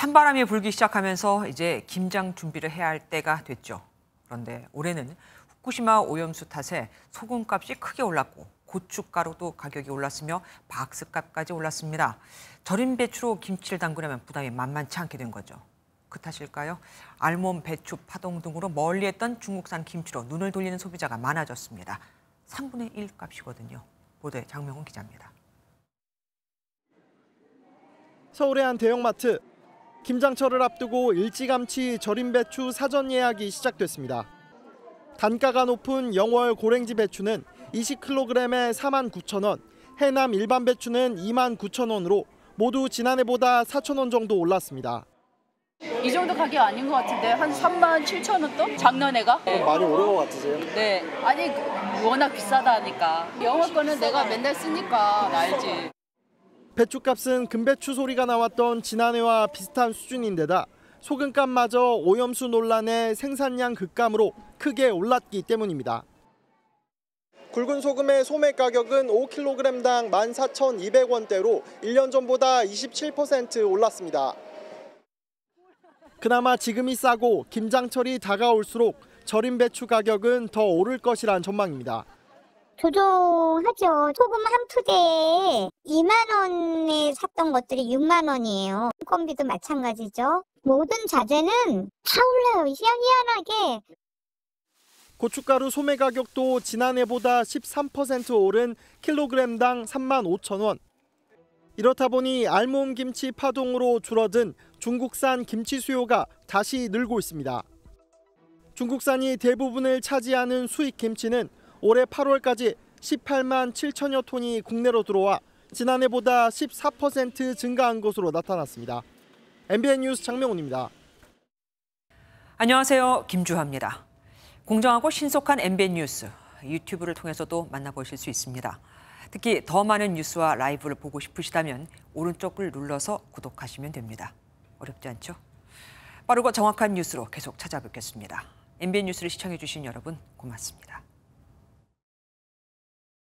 찬바람이 불기 시작하면서 이제 김장 준비를 해야 할 때가 됐죠. 그런데 올해는 후쿠시마 오염수 탓에 소금값이 크게 올랐고 고춧가루도 가격이 올랐으며 박스값까지 올랐습니다. 절임 배추로 김치를 담그려면 부담이 만만치 않게 된 거죠. 그 탓일까요? 알몬, 배추, 파동 등으로 멀리했던 중국산 김치로 눈을 돌리는 소비자가 많아졌습니다. 3분의 1 값이거든요. 보도에 장명훈 기자입니다. 서울의 한 대형마트 김장철을 앞두고 일찌감치 절임 배추 사전 예약이 시작됐습니다. 단가가 높은 영월 고랭지 배추는 20kg에 4만 9천 원, 해남 일반 배추는 2만 9천 원으로 모두 지난해보다 4천 원 정도 올랐습니다. 이 정도 가격 아닌 것 같은데 한 3만 7천 원 돈? 작년에가? 네. 많이 오른 것 같으세요? 네. 아니 워낙 비싸다니까. 영어 거는 내가 맨날 쓰니까 네, 알지. 배추값은 금배추 소리가 나왔던 지난해와 비슷한 수준인데다 소금값마저 오염수 논란에 생산량 급감으로 크게 올랐기 때문입니다. 굵은 소금의 소매 가격은 5kg당 14,200원대로 1년 전보다 27% 올랐습니다. 그나마 지금이 싸고 김장철이 다가올수록 절임 배추 가격은 더 오를 것이란 전망입니다. 조조하죠 소금 한 푸대에 2만원에 샀던 것들이 6만원이에요. 인비도 마찬가지죠. 모든 자재는 다 올라요. 희한하게. 고춧가루 소매 가격도 지난해보다 13% 오른 킬로그램당 3만 5천 원. 이렇다 보니 알몸 김치 파동으로 줄어든 중국산 김치 수요가 다시 늘고 있습니다. 중국산이 대부분을 차지하는 수입 김치는 올해 8월까지 18만 7천여 톤이 국내로 들어와 지난해보다 14% 증가한 것으로 나타났습니다. MBN 뉴스 장명훈입니다. 안녕하세요. 김주화입니다. 공정하고 신속한 MBN 뉴스 유튜브를 통해서도 만나보실 수 있습니다. 특히 더 많은 뉴스와 라이브를 보고 싶으시다면 오른쪽을 눌러서 구독하시면 됩니다. 어렵지 않죠? 빠르고 정확한 뉴스로 계속 찾아뵙겠습니다. MBN 뉴스를 시청해 주신 여러분 고맙습니다.